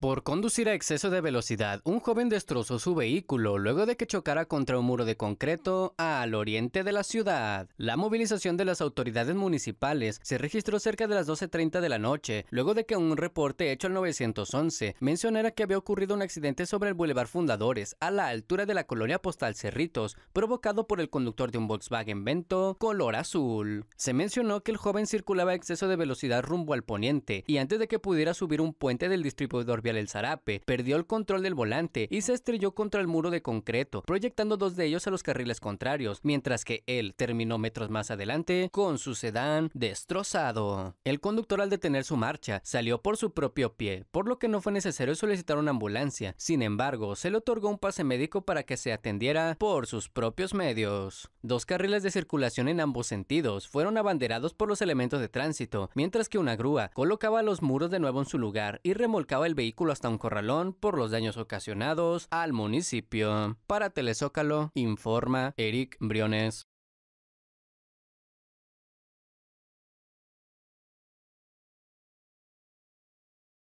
Por conducir a exceso de velocidad, un joven destrozó su vehículo luego de que chocara contra un muro de concreto al oriente de la ciudad. La movilización de las autoridades municipales se registró cerca de las 12.30 de la noche, luego de que un reporte hecho al 911 mencionara que había ocurrido un accidente sobre el bulevar Fundadores, a la altura de la colonia postal Cerritos, provocado por el conductor de un Volkswagen Vento color azul. Se mencionó que el joven circulaba a exceso de velocidad rumbo al poniente, y antes de que pudiera subir un puente del distribuidor el Zarape, perdió el control del volante y se estrelló contra el muro de concreto, proyectando dos de ellos a los carriles contrarios, mientras que él terminó metros más adelante con su sedán destrozado. El conductor al detener su marcha salió por su propio pie, por lo que no fue necesario solicitar una ambulancia, sin embargo se le otorgó un pase médico para que se atendiera por sus propios medios. Dos carriles de circulación en ambos sentidos fueron abanderados por los elementos de tránsito, mientras que una grúa colocaba los muros de nuevo en su lugar y remolcaba el vehículo hasta un corralón por los daños ocasionados al municipio. Para Telezócalo, informa Eric Briones.